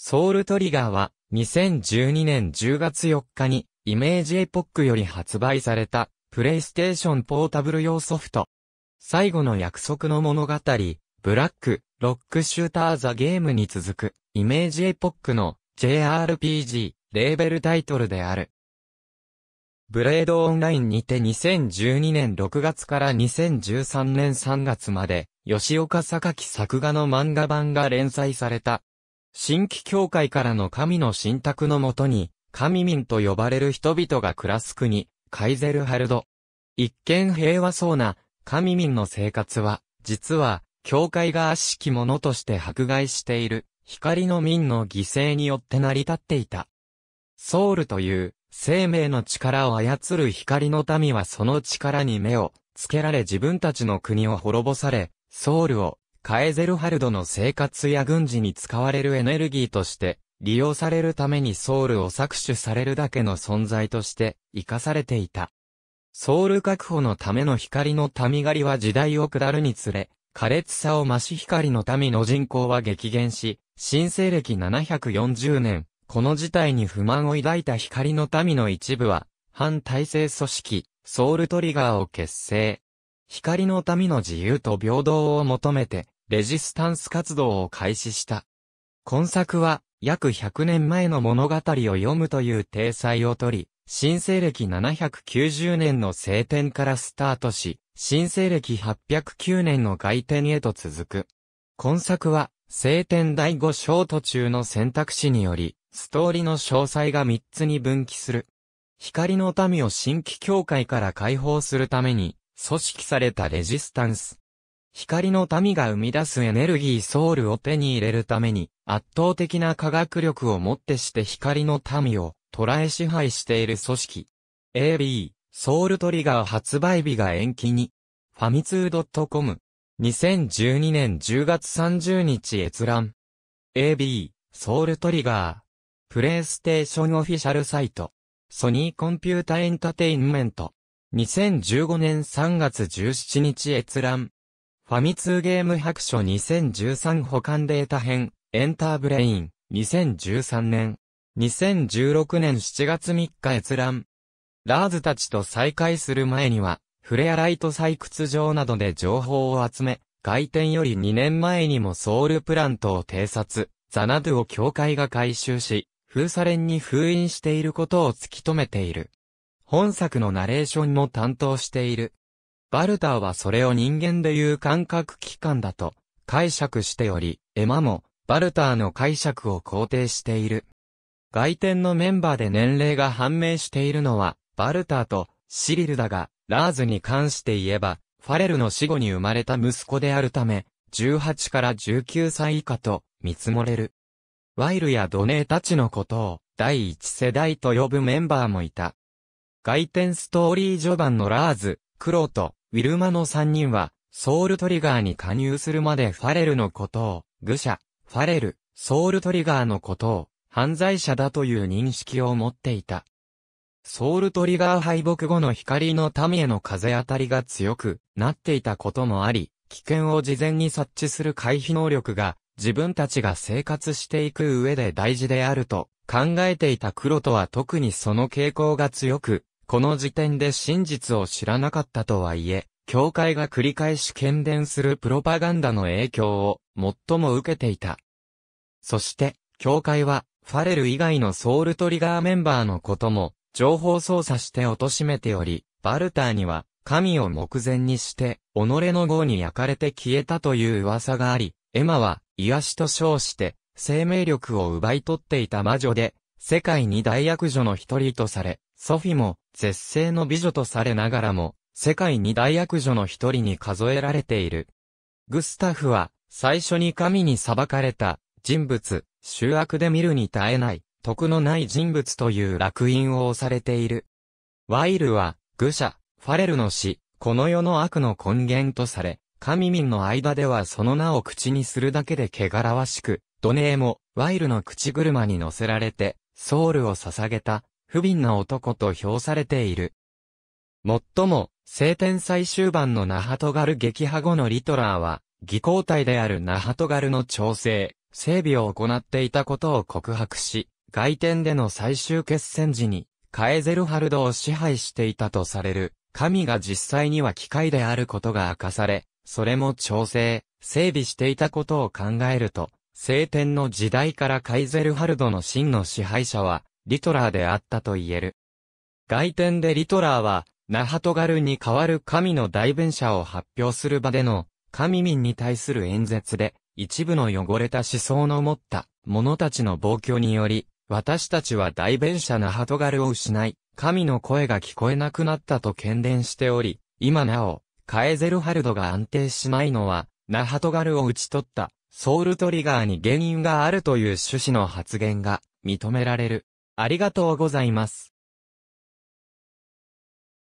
ソウルトリガーは2012年10月4日にイメージエポックより発売されたプレイステーションポータブル用ソフト。最後の約束の物語、ブラック、ロックシューターザゲームに続くイメージエポックの JRPG レーベルタイトルである。ブレードオンラインにて2012年6月から2013年3月まで、吉岡榊作画の漫画版が連載された。新規教会からの神の信託のもとに、神民と呼ばれる人々が暮らす国、カイゼルハルド。一見平和そうな、神民の生活は、実は、教会が悪しき者として迫害している、光の民の犠牲によって成り立っていた。ソウルという、生命の力を操る光の民はその力に目をつけられ自分たちの国を滅ぼされ、ソウルをカエゼルハルドの生活や軍事に使われるエネルギーとして、利用されるためにソウルを搾取されるだけの存在として、生かされていた。ソウル確保のための光の民狩りは時代を下るにつれ、苛烈さを増し光の民の人口は激減し、新世暦740年、この事態に不満を抱いた光の民の一部は、反体制組織、ソウルトリガーを結成。光の民の自由と平等を求めて、レジスタンス活動を開始した。今作は、約100年前の物語を読むという体裁をとり、新西暦790年の晴天からスタートし、新西暦809年の外天へと続く。今作は、晴天第5章途中の選択肢により、ストーリーの詳細が3つに分岐する。光の民を新規教会から解放するために、組織されたレジスタンス、光の民が生み出すエネルギーソウルを手に入れるために、圧倒的な科学力をもってして光の民を捉え支配している組織。AB、ソウルトリガー発売日が延期に。ファミツー .com。2012年10月30日閲覧。AB、ソウルトリガー。プレイステーションオフィシャルサイト。ソニーコンピュータエンタテインメント。2015年3月17日閲覧。ファミツーゲーム白書2013保管データ編、エンターブレイン、2013年。2016年7月3日閲覧。ラーズたちと再会する前には、フレアライト採掘場などで情報を集め、開店より2年前にもソウルプラントを偵察、ザナドゥを教会が回収し、封鎖連に封印していることを突き止めている。本作のナレーションも担当している。バルターはそれを人間でいう感覚器官だと解釈しており、エマもバルターの解釈を肯定している。外典のメンバーで年齢が判明しているのは、バルターとシリルだが、ラーズに関して言えば、ファレルの死後に生まれた息子であるため、18から19歳以下と見積もれる。ワイルやドネーたちのことを第一世代と呼ぶメンバーもいた。外典ストーリー序盤のラーズ、クロとウィルマの3人は、ソウルトリガーに加入するまでファレルのことを、愚者、ファレル、ソウルトリガーのことを、犯罪者だという認識を持っていた。ソウルトリガー敗北後の光の民への風当たりが強くなっていたこともあり、危険を事前に察知する回避能力が自分たちが生活していく上で大事であると考えていた黒とは特にその傾向が強く、この時点で真実を知らなかったとはいえ、教会が繰り返し喧伝するプロパガンダの影響を最も受けていた。そして、教会は、ファレル以外のソウルトリガーメンバーのことも、情報操作して貶めており、バルターには、神を目前にして、己の業に焼かれて消えたという噂があり、エマは、癒しと称して、生命力を奪い取っていた魔女で、世界に大悪女の一人とされ、ソフィも、絶世の美女とされながらも、世界二大悪女の一人に数えられている。グスタフは、最初に神に裁かれた、人物、醜悪で見るに耐えない、徳のない人物という落印を押されている。ワイルは、愚者、ファレルの死、この世の悪の根源とされ、神民の間ではその名を口にするだけで汚らわしく、奴隷も、ワイルの口車に乗せられて、ソウルを捧げた、不憫な男と評されている。もっとも、聖天最終版のナハトガル撃破後のリトラーは、技交隊であるナハトガルの調整、整備を行っていたことを告白し、外天での最終決戦時に、カエゼルハルドを支配していたとされる、神が実際には機械であることが明かされ、それも調整、整備していたことを考えると、聖天の時代からカイゼルハルドの真の支配者は、リトラーであったと言える。外典でリトラーは、ナハトガルに代わる神の代弁者を発表する場での、神民に対する演説で、一部の汚れた思想の持った者たちの暴挙により、私たちは代弁者ナハトガルを失い、神の声が聞こえなくなったと喧伝しており、今なお、カエゼルハルドが安定しないのは、ナハトガルを打ち取った、ソウルトリガーに原因があるという趣旨の発言が認められる。ありがとうございます。